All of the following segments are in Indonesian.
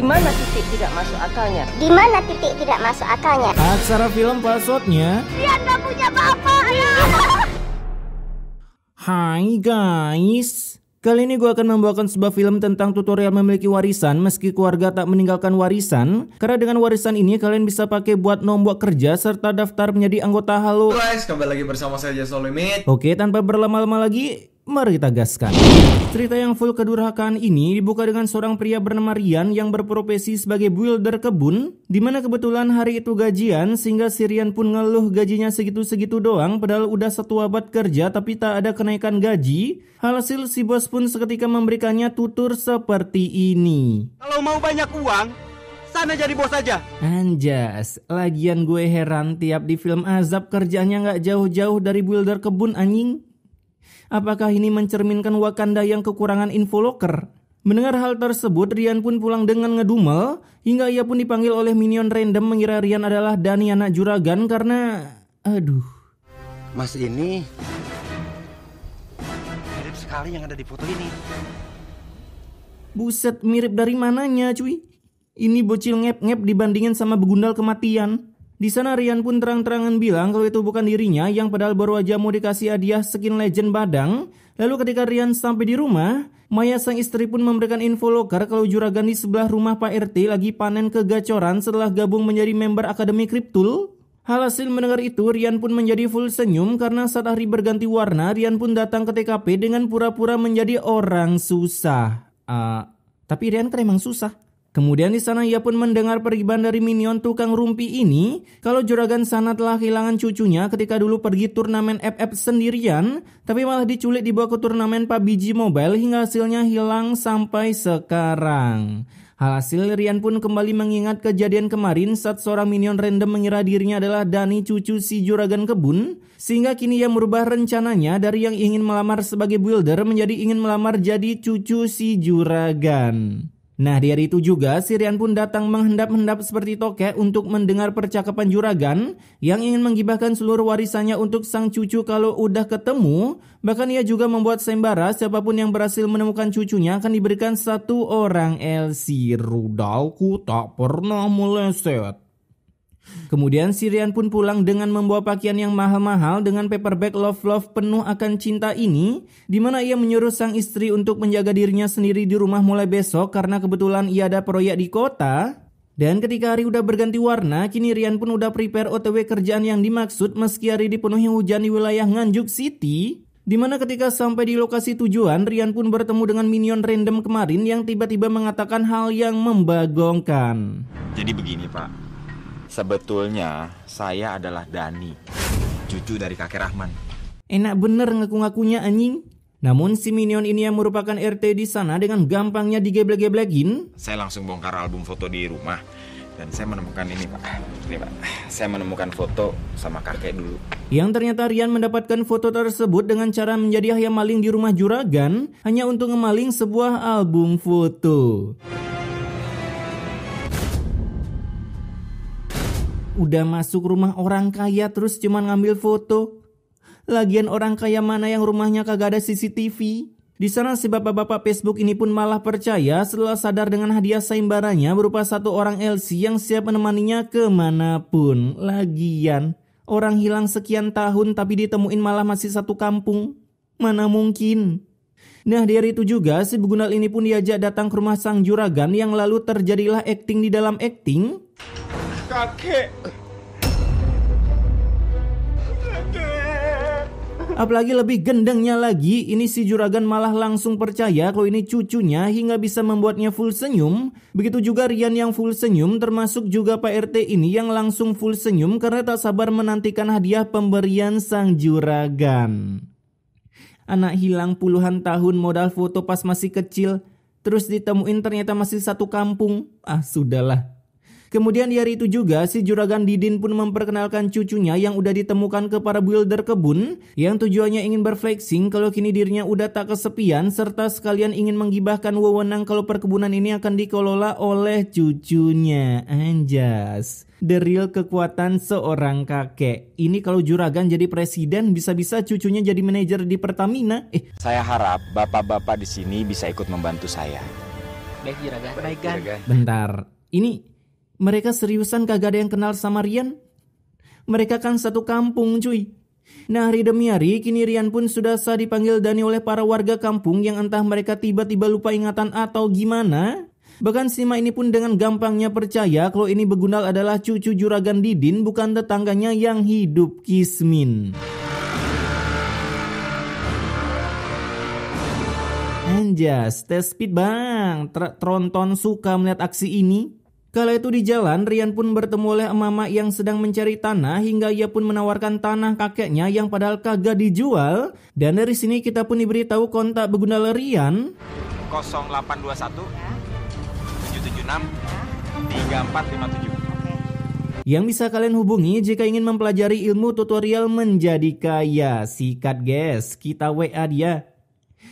Di mana titik tidak masuk akalnya? Di mana titik tidak masuk akalnya? Aksara film passwordnya. Dia nggak punya bapak ya. Hai guys. Kali ini gue akan membawakan sebuah film tentang tutorial memiliki warisan meski keluarga tak meninggalkan warisan. Karena dengan warisan ini kalian bisa pakai buat nombok kerja serta daftar menjadi anggota Halo. Guys, kembali lagi bersama saya Jason Limit. Oke, tanpa berlama-lama lagi, Mari kita gaskan. Cerita yang full kedurhakaan ini dibuka dengan seorang pria bernama Rian yang berprofesi sebagai builder kebun, di mana kebetulan hari itu gajian sehingga si pun ngeluh gajinya segitu-segitu doang padahal udah satu abad kerja tapi tak ada kenaikan gaji. Hasil si bos pun seketika memberikannya tutur seperti ini. Kalau mau banyak uang, sana jadi bos aja. Anjas, lagian gue heran tiap di film azab kerjanya nggak jauh-jauh dari builder kebun anjing. Apakah ini mencerminkan Wakanda yang kekurangan info locker? Mendengar hal tersebut, Rian pun pulang dengan ngedumel hingga ia pun dipanggil oleh minion random mengira Rian adalah Dani anak juragan karena aduh. Mas ini mirip sekali yang ada di foto ini. Buset, mirip dari mananya, cuy? Ini bocil ngep-ngep dibandingin sama begundal kematian. Di sana Rian pun terang-terangan bilang kalau itu bukan dirinya yang padahal baru aja mau dikasih hadiah skin legend badang. Lalu ketika Rian sampai di rumah, Maya sang istri pun memberikan info loker kalau juragan di sebelah rumah Pak RT lagi panen kegacoran setelah gabung menjadi member Akademi Kriptul. hal Hasil mendengar itu, Rian pun menjadi full senyum karena saat hari berganti warna, Rian pun datang ke TKP dengan pura-pura menjadi orang susah. Uh, tapi Rian kan emang susah. Kemudian di sana ia pun mendengar peribahan dari minion tukang rumpi ini kalau Juragan Sana telah kehilangan cucunya ketika dulu pergi turnamen FF sendirian tapi malah diculik dibawa ke turnamen PUBG Mobile hingga hasilnya hilang sampai sekarang. Hal Hasil Rian pun kembali mengingat kejadian kemarin saat seorang minion random mengira dirinya adalah Dani cucu si Juragan Kebun sehingga kini ia merubah rencananya dari yang ingin melamar sebagai builder menjadi ingin melamar jadi cucu si Juragan. Nah di hari itu juga Sirian pun datang menghendap-hendap seperti tokek untuk mendengar percakapan juragan yang ingin menggibahkan seluruh warisannya untuk sang cucu kalau udah ketemu. Bahkan ia juga membuat sembara siapapun yang berhasil menemukan cucunya akan diberikan satu orang LC. Rudalku tak pernah meleset. Kemudian Sirian pun pulang dengan membawa pakaian yang mahal-mahal dengan paperback love-love penuh akan cinta ini, di mana ia menyuruh sang istri untuk menjaga dirinya sendiri di rumah mulai besok karena kebetulan ia ada proyek di kota. Dan ketika hari udah berganti warna, kini Rian pun udah prepare OTW kerjaan yang dimaksud meski hari dipenuhi hujan di wilayah Nganjuk City. Dimana ketika sampai di lokasi tujuan, Rian pun bertemu dengan minion random kemarin yang tiba-tiba mengatakan hal yang membagongkan. Jadi begini pak, Sebetulnya saya adalah Dani, cucu dari kakek Rahman. Enak bener ngaku-ngakunya anjing. Namun si Minion ini yang merupakan RT di sana dengan gampangnya digeblek geblekin Saya langsung bongkar album foto di rumah dan saya menemukan ini pak. Ini pak, saya menemukan foto sama kakek dulu. Yang ternyata Rian mendapatkan foto tersebut dengan cara menjadi ayam maling di rumah juragan hanya untuk ngemaling sebuah album foto. Udah masuk rumah orang kaya terus cuman ngambil foto. Lagian orang kaya mana yang rumahnya kagak ada CCTV? Di sana si bapak-bapak Facebook ini pun malah percaya setelah sadar dengan hadiah saimbaranya berupa satu orang LC yang siap menemaninya kemanapun. Lagian, orang hilang sekian tahun tapi ditemuin malah masih satu kampung. Mana mungkin? Nah dari itu juga si begunal ini pun diajak datang ke rumah sang juragan yang lalu terjadilah acting di dalam acting kakek. Apalagi lebih gendengnya lagi, ini si juragan malah langsung percaya kalau ini cucunya hingga bisa membuatnya full senyum. Begitu juga Rian yang full senyum, termasuk juga Pak RT ini yang langsung full senyum karena tak sabar menantikan hadiah pemberian sang juragan. Anak hilang puluhan tahun modal foto pas masih kecil, terus ditemuin ternyata masih satu kampung. Ah, sudahlah. Kemudian di hari itu juga si juragan Didin pun memperkenalkan cucunya yang udah ditemukan ke para builder kebun yang tujuannya ingin berflexing kalau kini dirinya udah tak kesepian serta sekalian ingin menggibahkan wewenang kalau perkebunan ini akan dikelola oleh cucunya. Anjas. The real kekuatan seorang kakek. Ini kalau juragan jadi presiden bisa-bisa cucunya jadi manajer di Pertamina. Eh, saya harap bapak-bapak di sini bisa ikut membantu saya. Baik juragan. Baik, juragan. Bentar. Ini mereka seriusan kagak ada yang kenal sama Rian? Mereka kan satu kampung cuy. Nah hari demi hari kini Rian pun sudah sah dipanggil Dani oleh para warga kampung yang entah mereka tiba-tiba lupa ingatan atau gimana. Bahkan Sima ini pun dengan gampangnya percaya kalau ini begundal adalah cucu juragan Didin bukan tetangganya yang hidup Kismin. Anjas, tes speed bang, Tr Tronton suka melihat aksi ini. Kala itu di jalan, Rian pun bertemu oleh emak-emak yang sedang mencari tanah hingga ia pun menawarkan tanah kakeknya yang padahal kagak dijual. Dan dari sini kita pun diberitahu kontak berguna Rian 0821 776 3457 yang bisa kalian hubungi jika ingin mempelajari ilmu tutorial menjadi kaya. Sikat guys, kita WA dia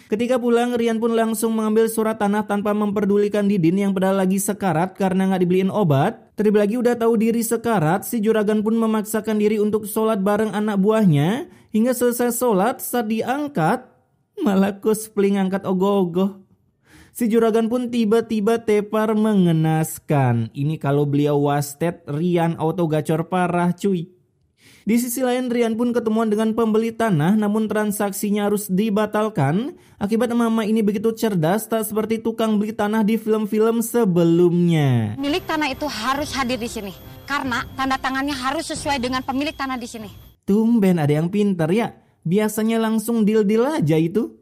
Ketika pulang, Rian pun langsung mengambil surat tanah tanpa memperdulikan Didin yang padahal lagi sekarat karena nggak dibeliin obat. Terlebih lagi udah tahu diri sekarat, si juragan pun memaksakan diri untuk sholat bareng anak buahnya. Hingga selesai sholat, saat diangkat, malah kuspling angkat ogoh-ogoh. Si juragan pun tiba-tiba tepar mengenaskan. Ini kalau beliau wasted, Rian auto gacor parah cuy. Di sisi lain, Rian pun ketemuan dengan pembeli tanah namun transaksinya harus dibatalkan. Akibat mama ini begitu cerdas, tak seperti tukang beli tanah di film-film sebelumnya. Milik tanah itu harus hadir di sini, karena tanda tangannya harus sesuai dengan pemilik tanah di sini. Tumben ada yang pinter ya, biasanya langsung deal-deal aja itu.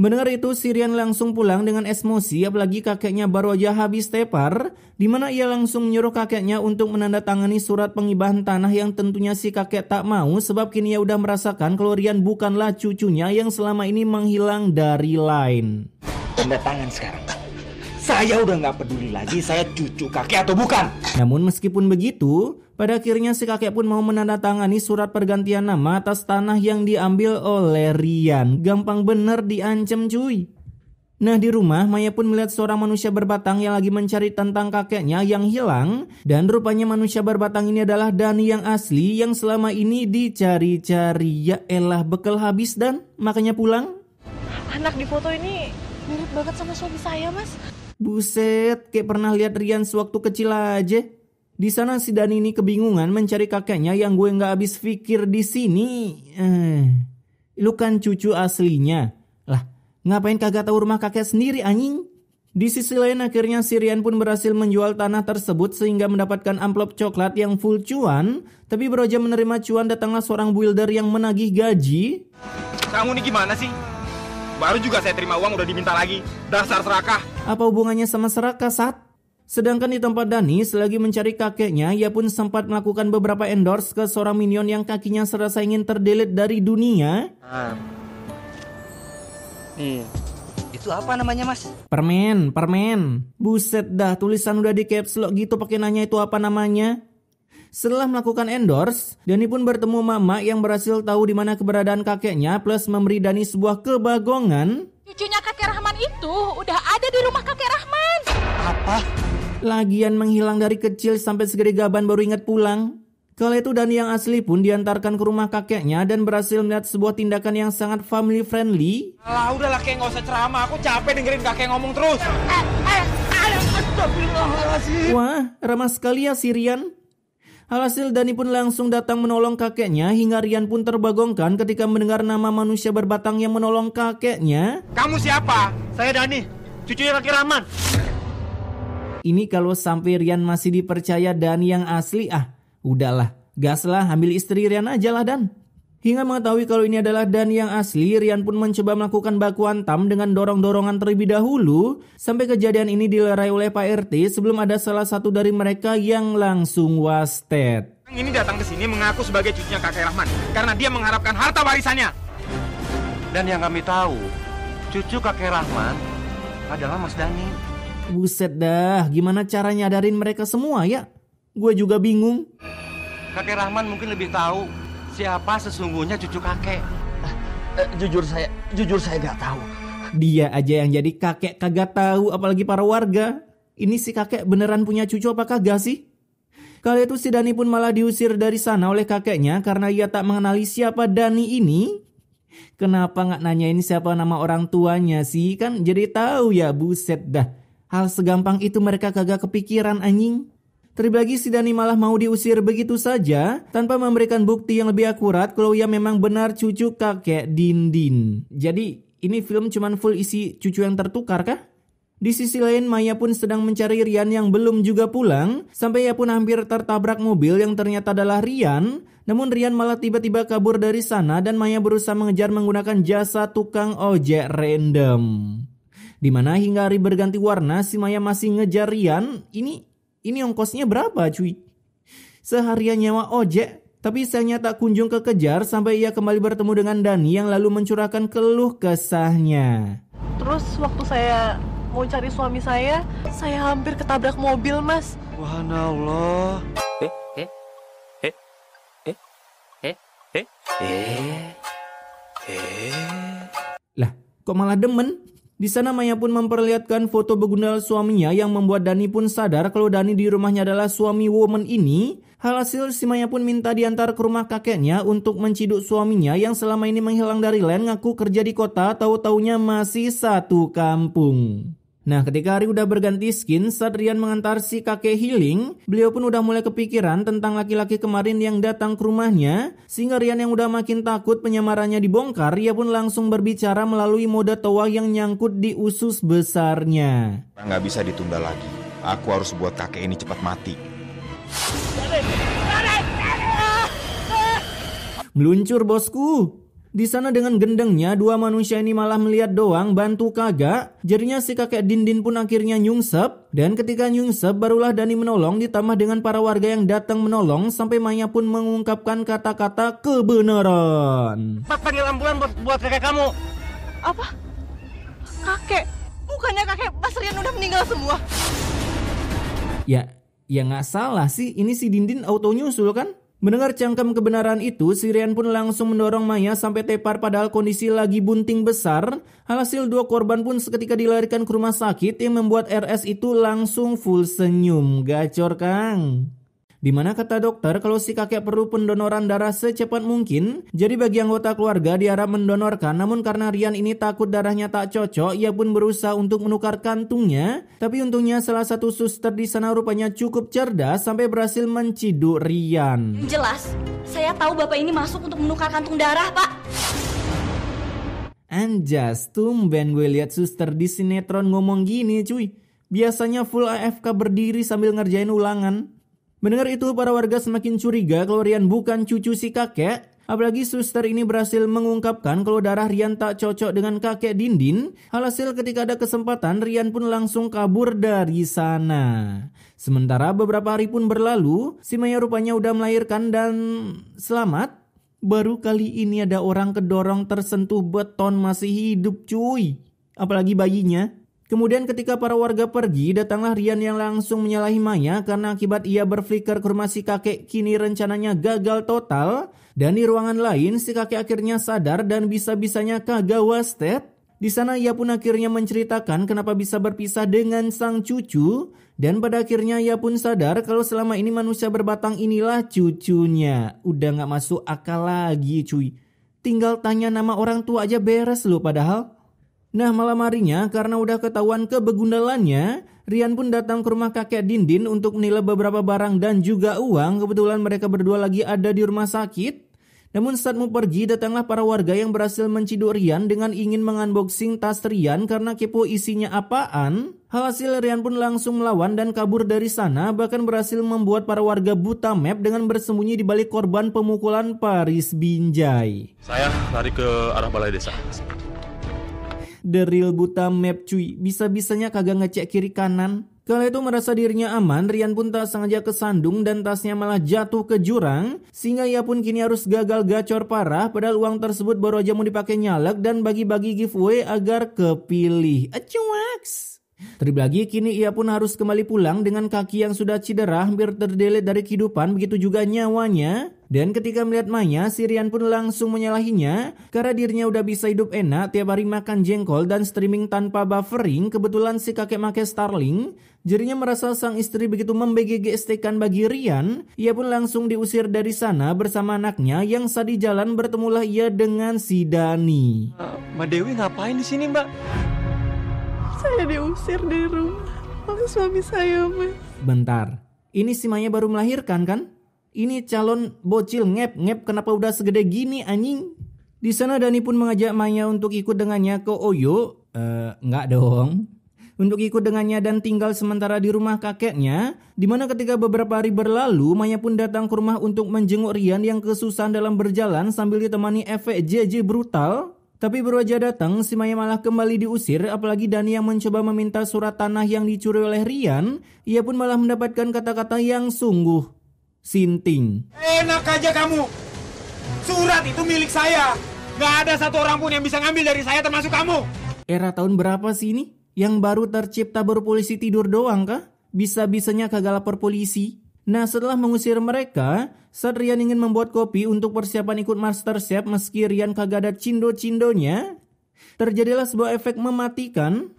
Mendengar itu, Sirian langsung pulang dengan emosi apalagi kakeknya baru aja habis tepar, di mana ia langsung menyuruh kakeknya untuk menandatangani surat pengibahan tanah yang tentunya si kakek tak mau sebab kini ia udah merasakan kalau bukanlah cucunya yang selama ini menghilang dari lain. Tanda tangan sekarang. Saya udah nggak peduli lagi saya cucu kakek atau bukan. Namun meskipun begitu, pada akhirnya si kakek pun mau menandatangani surat pergantian nama atas tanah yang diambil oleh Rian. Gampang bener diancem cuy. Nah di rumah Maya pun melihat seorang manusia berbatang yang lagi mencari tentang kakeknya yang hilang Dan rupanya manusia berbatang ini adalah Dani yang asli yang selama ini dicari-cari Ya elah bekal habis dan makanya pulang Anak di foto ini mirip banget sama suami saya mas Buset, kayak pernah lihat Rian sewaktu kecil aja. Di sana si Dani ini kebingungan mencari kakeknya yang gue nggak habis pikir di sini. Eh, lu kan cucu aslinya. Lah, ngapain kagak tahu rumah kakek sendiri anjing? Di sisi lain akhirnya Sirian pun berhasil menjual tanah tersebut sehingga mendapatkan amplop coklat yang full cuan. Tapi Broja menerima cuan datanglah seorang builder yang menagih gaji. Kamu ini gimana sih? Baru juga saya terima uang udah diminta lagi. Dasar serakah. Apa hubungannya sama serakah, Sat? Sedangkan di tempat Dani selagi mencari kakeknya, ia pun sempat melakukan beberapa endorse ke seorang minion yang kakinya serasa ingin terdelete dari dunia. Ah. Nih, itu apa namanya mas? Permen, permen. Buset dah, tulisan udah di caps lock gitu pakai nanya itu apa namanya. Setelah melakukan endorse, Dani pun bertemu Mama yang berhasil tahu di mana keberadaan kakeknya plus memberi Dani sebuah kebagongan. Cucunya kakek Rahman itu udah ada di rumah kakek Rahman. Apa? Lagian menghilang dari kecil sampai segede gaban baru ingat pulang. Kala itu Dani yang asli pun diantarkan ke rumah kakeknya dan berhasil melihat sebuah tindakan yang sangat family friendly. Alah udahlah kayak gak usah ceramah, aku capek dengerin kakek ngomong terus. Eh, eh, Wah, ramah sekali ya Sirian. Alhasil Dani pun langsung datang menolong kakeknya hingga Rian pun terbagongkan ketika mendengar nama manusia berbatang yang menolong kakeknya. Kamu siapa? Saya Dani, cucunya kakek Rahman. Ini kalau sampai Rian masih dipercaya Dani yang asli ah. Udahlah, gaslah ambil istri Rian aja lah Dan. Hingga mengetahui kalau ini adalah dan yang asli, Rian pun mencoba melakukan baku hantam dengan dorong-dorongan terlebih dahulu sampai kejadian ini dilerai oleh Pak RT sebelum ada salah satu dari mereka yang langsung wasted. Ini datang ke sini mengaku sebagai cucunya kakek Rahman karena dia mengharapkan harta warisannya. Dan yang kami tahu, cucu kakek Rahman adalah Mas Dani. Buset dah, gimana caranya adarin mereka semua ya? Gue juga bingung. Kakek Rahman mungkin lebih tahu siapa sesungguhnya cucu kakek? Eh, jujur saya, jujur saya nggak tahu. Dia aja yang jadi kakek kagak tahu, apalagi para warga. Ini si kakek beneran punya cucu apa kagak sih? Kali itu si Dani pun malah diusir dari sana oleh kakeknya karena ia tak mengenali siapa Dani ini. Kenapa nggak nanya ini siapa nama orang tuanya sih? Kan jadi tahu ya buset dah. Hal segampang itu mereka kagak kepikiran anjing. Terbagi Sidani malah mau diusir begitu saja tanpa memberikan bukti yang lebih akurat kalau ia memang benar cucu kakek Dindin. Jadi ini film cuman full isi cucu yang tertukar kah? Di sisi lain Maya pun sedang mencari Rian yang belum juga pulang sampai ia pun hampir tertabrak mobil yang ternyata adalah Rian. Namun Rian malah tiba-tiba kabur dari sana dan Maya berusaha mengejar menggunakan jasa tukang ojek random. Dimana hingga hari berganti warna si Maya masih ngejar Rian. Ini ini ongkosnya berapa cuy? Seharian nyewa ojek, tapi sayangnya tak kunjung kekejar sampai ia kembali bertemu dengan Dani yang lalu mencurahkan keluh kesahnya. Terus waktu saya mau cari suami saya, saya hampir ketabrak mobil mas. Wahanallah. Eh, eh, eh, eh, eh, eh, eh, eh. Lah, kok malah demen? Di sana Maya pun memperlihatkan foto begundal suaminya yang membuat Dani pun sadar kalau Dani di rumahnya adalah suami woman ini. Hasil si Maya pun minta diantar ke rumah kakeknya untuk menciduk suaminya yang selama ini menghilang dari land ngaku kerja di kota tahu-taunya masih satu kampung. Nah ketika hari udah berganti skin saat Rian mengantar si kakek healing, beliau pun udah mulai kepikiran tentang laki-laki kemarin yang datang ke rumahnya. Sehingga Rian yang udah makin takut penyamarannya dibongkar, ia pun langsung berbicara melalui moda toa yang nyangkut di usus besarnya. Nggak bisa ditunda lagi, aku harus buat kakek ini cepat mati. Meluncur bosku, di sana dengan gendengnya dua manusia ini malah melihat doang bantu kagak. Jadinya si kakek Dindin pun akhirnya nyungsep dan ketika nyungsep barulah Dani menolong ditambah dengan para warga yang datang menolong sampai Maya pun mengungkapkan kata-kata kebenaran. Pak panggil ambulan buat, buat kakek kamu. Apa? Kakek? Bukannya kakek Mas Rian udah meninggal semua? Ya, ya nggak salah sih. Ini si Dindin auto nyusul kan? Mendengar cangkem kebenaran itu, Sirian pun langsung mendorong Maya sampai tepar padahal kondisi lagi bunting besar. Alhasil dua korban pun seketika dilarikan ke rumah sakit yang membuat RS itu langsung full senyum. Gacor Kang. Di mana kata dokter kalau si kakek perlu pendonoran darah secepat mungkin, jadi bagi anggota keluarga diharap mendonorkan namun karena Rian ini takut darahnya tak cocok, ia pun berusaha untuk menukar kantungnya. Tapi untungnya salah satu suster di sana rupanya cukup cerdas sampai berhasil menciduk Rian. Jelas, saya tahu bapak ini masuk untuk menukar kantung darah pak. Anjas, tumben gue lihat suster di sinetron ngomong gini cuy. Biasanya full AFK berdiri sambil ngerjain ulangan. Mendengar itu, para warga semakin curiga kalau Rian bukan cucu si kakek. Apalagi suster ini berhasil mengungkapkan kalau darah Rian tak cocok dengan kakek Dindin. Alhasil ketika ada kesempatan, Rian pun langsung kabur dari sana. Sementara beberapa hari pun berlalu, si Maya rupanya udah melahirkan dan selamat. Baru kali ini ada orang kedorong tersentuh beton masih hidup cuy. Apalagi bayinya. Kemudian ketika para warga pergi, datanglah Rian yang langsung menyalahi Maya karena akibat ia berflicker ke rumah si kakek kini rencananya gagal total. Dan di ruangan lain, si kakek akhirnya sadar dan bisa-bisanya kagak wasted. Di sana ia pun akhirnya menceritakan kenapa bisa berpisah dengan sang cucu. Dan pada akhirnya ia pun sadar kalau selama ini manusia berbatang inilah cucunya. Udah gak masuk akal lagi cuy. Tinggal tanya nama orang tua aja beres loh padahal. Nah malam harinya karena udah ketahuan kebegundalannya, Rian pun datang ke rumah kakek Dindin untuk menilai beberapa barang dan juga uang. Kebetulan mereka berdua lagi ada di rumah sakit. Namun saat mau pergi datanglah para warga yang berhasil menciduk Rian dengan ingin mengunboxing tas Rian karena kepo isinya apaan. Hasil Rian pun langsung melawan dan kabur dari sana bahkan berhasil membuat para warga buta map dengan bersembunyi di balik korban pemukulan Paris Binjai. Saya lari ke arah balai desa. The real buta map cuy. Bisa-bisanya kagak ngecek kiri kanan. Kala itu merasa dirinya aman, Rian pun tak sengaja kesandung dan tasnya malah jatuh ke jurang. Sehingga ia pun kini harus gagal gacor parah padahal uang tersebut baru aja mau dipakai nyalek dan bagi-bagi giveaway agar kepilih. Acuaks! Terlebih lagi kini ia pun harus kembali pulang dengan kaki yang sudah cedera hampir terdelet dari kehidupan begitu juga nyawanya. Dan ketika melihat Maya, Sirian pun langsung menyalahinya karena dirinya udah bisa hidup enak tiap hari makan jengkol dan streaming tanpa buffering. Kebetulan si kakek make Starling Jadinya merasa sang istri begitu membegegestekan bagi Rian, ia pun langsung diusir dari sana bersama anaknya yang saat di jalan bertemulah ia dengan si Dani. Uh, Mbak Dewi ngapain di sini mbak? Saya diusir dari rumah oleh suami saya mas. Bentar, ini si Maya baru melahirkan kan? ini calon bocil ngep ngep kenapa udah segede gini anjing di sana Dani pun mengajak Maya untuk ikut dengannya ke Oyo eh nggak dong untuk ikut dengannya dan tinggal sementara di rumah kakeknya dimana ketika beberapa hari berlalu Maya pun datang ke rumah untuk menjenguk Rian yang kesusahan dalam berjalan sambil ditemani efek JJ brutal tapi berwajah datang, si Maya malah kembali diusir, apalagi Dani yang mencoba meminta surat tanah yang dicuri oleh Rian, ia pun malah mendapatkan kata-kata yang sungguh Sinting. Enak aja kamu. Surat itu milik saya. Gak ada satu orang pun yang bisa ngambil dari saya termasuk kamu. Era tahun berapa sih ini? Yang baru tercipta berpolisi tidur doang kah? Bisa-bisanya kagak lapor polisi. Nah setelah mengusir mereka, saat ingin membuat kopi untuk persiapan ikut master chef meski Rian kagak ada cindo-cindonya, terjadilah sebuah efek mematikan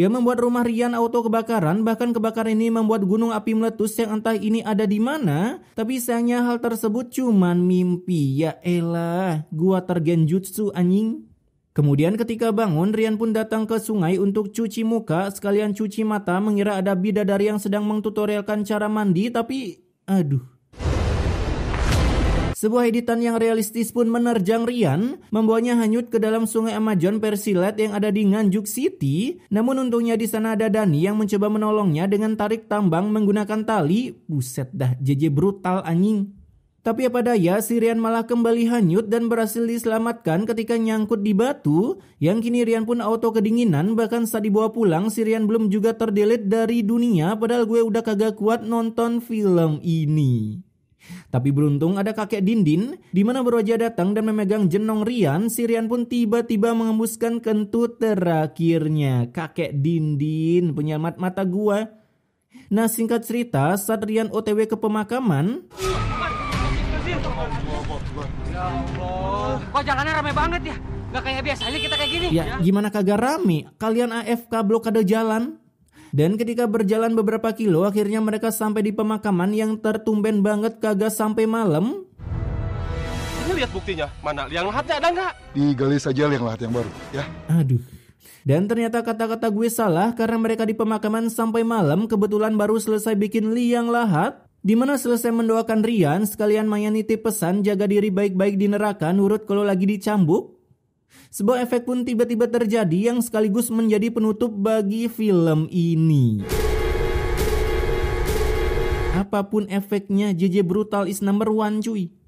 ia membuat rumah Rian auto kebakaran. Bahkan kebakaran ini membuat gunung api meletus yang entah ini ada di mana. Tapi sayangnya hal tersebut cuma mimpi. Ya elah, gua tergenjutsu anjing. Kemudian ketika bangun, Rian pun datang ke sungai untuk cuci muka, sekalian cuci mata mengira ada bidadari yang sedang mengtutorialkan cara mandi, tapi aduh, sebuah editan yang realistis pun menerjang Rian, membawanya hanyut ke dalam sungai Amazon Persilat yang ada di Nganjuk City. Namun untungnya di sana ada Dani yang mencoba menolongnya dengan tarik tambang menggunakan tali. Buset dah, JJ brutal anjing. Tapi apa daya, si Rian malah kembali hanyut dan berhasil diselamatkan ketika nyangkut di batu. Yang kini Rian pun auto kedinginan, bahkan saat dibawa pulang, si Rian belum juga terdelete dari dunia. Padahal gue udah kagak kuat nonton film ini. Tapi beruntung ada kakek Dindin, di mana berwajah datang dan memegang jenong Rian, si Rian pun tiba-tiba mengembuskan kentut terakhirnya. Kakek Dindin, penyelamat mata gua. Nah singkat cerita, saat Rian otw ke pemakaman... Ya jalannya rame banget ya? Gak kayak biasanya kita kayak gini. Ya, ya. gimana kagak rame? Kalian AFK blokade jalan. Dan ketika berjalan beberapa kilo, akhirnya mereka sampai di pemakaman yang tertumben banget kagak sampai malam. Ini lihat buktinya, mana liang lahatnya ada nggak? Digali saja liang lahat yang baru, ya. Aduh. Dan ternyata kata-kata gue salah karena mereka di pemakaman sampai malam kebetulan baru selesai bikin liang lahat. Dimana selesai mendoakan Rian, sekalian Maya nitip pesan jaga diri baik-baik di neraka nurut kalau lagi dicambuk. Sebuah efek pun tiba-tiba terjadi yang sekaligus menjadi penutup bagi film ini. Apapun efeknya, JJ Brutal is number one cuy.